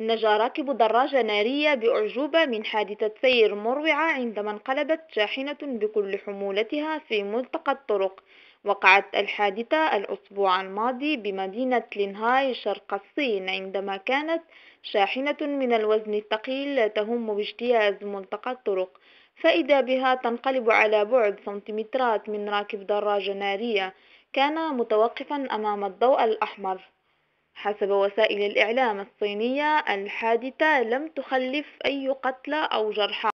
نجا راكب دراجة نارية بأعجوبة من حادثة سير مروعة عندما انقلبت شاحنة بكل حمولتها في ملتقى الطرق وقعت الحادثة الأسبوع الماضي بمدينة لينهاي شرق الصين عندما كانت شاحنة من الوزن الثقيل تهم باجتياز ملتقى الطرق فإذا بها تنقلب على بعد سنتيمترات من راكب دراجة نارية كان متوقفا أمام الضوء الأحمر حسب وسائل الإعلام الصينية الحادثة لم تخلف أي قتلى أو جرحى